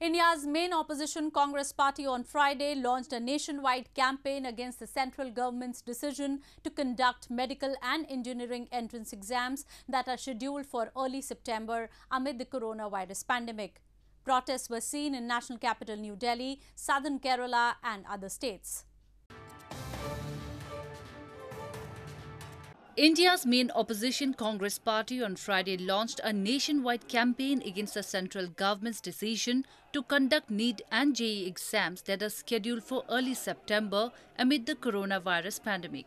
India's main opposition Congress party on Friday launched a nationwide campaign against the central government's decision to conduct medical and engineering entrance exams that are scheduled for early September amid the coronavirus pandemic. Protests were seen in national capital New Delhi, southern Kerala and other states. India's main opposition Congress party on Friday launched a nationwide campaign against the central government's decision to conduct NEET and JE exams that are scheduled for early September amid the coronavirus pandemic.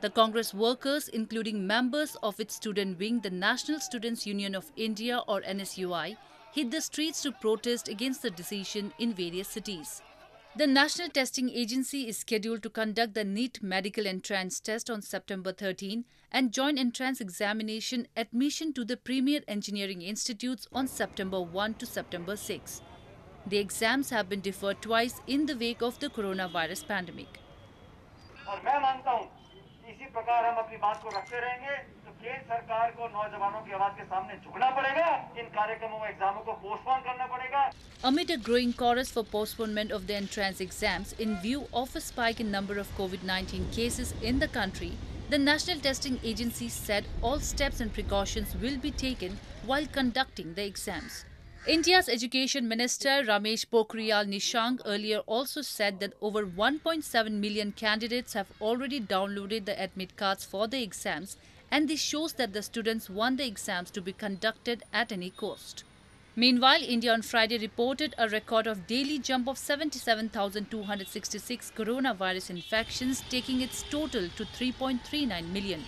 The Congress workers, including members of its student wing, the National Students Union of India or NSUI, hit the streets to protest against the decision in various cities. The National Testing Agency is scheduled to conduct the NEET medical entrance test on September 13 and joint entrance examination admission to the Premier Engineering Institutes on September 1 to September 6. The exams have been deferred twice in the wake of the coronavirus pandemic. And amid a growing chorus for postponement of the entrance exams in view of a spike in number of COVID-19 cases in the country, the National Testing Agency said all steps and precautions will be taken while conducting the exams. India's Education Minister Ramesh Pokhrial Nishank earlier also said that over 1.7 million candidates have already downloaded the admit cards for the exams and this shows that the students want the exams to be conducted at any cost. Meanwhile, India on Friday reported a record of daily jump of 77,266 coronavirus infections, taking its total to 3.39 million.